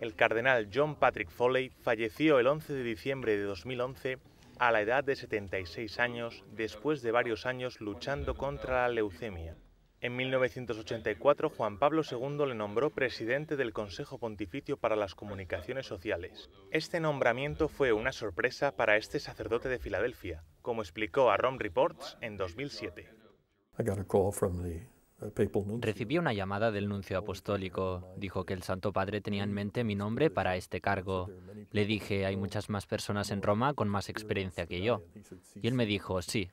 El cardenal John Patrick Foley falleció el 11 de diciembre de 2011 a la edad de 76 años después de varios años luchando contra la leucemia. En 1984 Juan Pablo II le nombró presidente del Consejo Pontificio para las Comunicaciones Sociales. Este nombramiento fue una sorpresa para este sacerdote de Filadelfia, como explicó a Rome Reports en 2007. Recibí una llamada del nuncio apostólico. Dijo que el Santo Padre tenía en mente mi nombre para este cargo. Le dije, hay muchas más personas en Roma con más experiencia que yo. Y él me dijo, sí.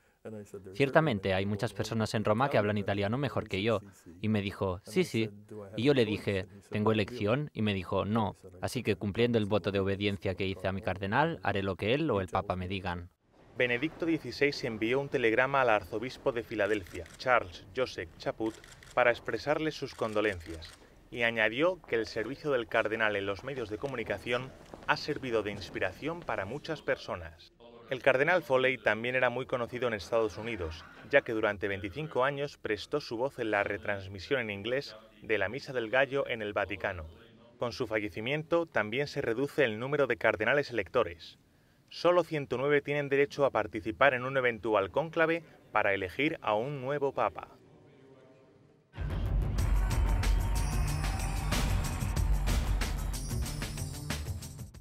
Ciertamente hay muchas personas en Roma que hablan italiano mejor que yo. Y me dijo, sí, sí. Y yo le dije, ¿tengo elección? Y me dijo, no. Así que cumpliendo el voto de obediencia que hice a mi cardenal, haré lo que él o el Papa me digan. Benedicto XVI envió un telegrama al arzobispo de Filadelfia, Charles Joseph Chaput, para expresarle sus condolencias y añadió que el servicio del cardenal en los medios de comunicación ha servido de inspiración para muchas personas. El cardenal Foley también era muy conocido en Estados Unidos, ya que durante 25 años prestó su voz en la retransmisión en inglés de la Misa del Gallo en el Vaticano. Con su fallecimiento también se reduce el número de cardenales electores solo 109 tienen derecho a participar en un eventual cónclave para elegir a un nuevo papa.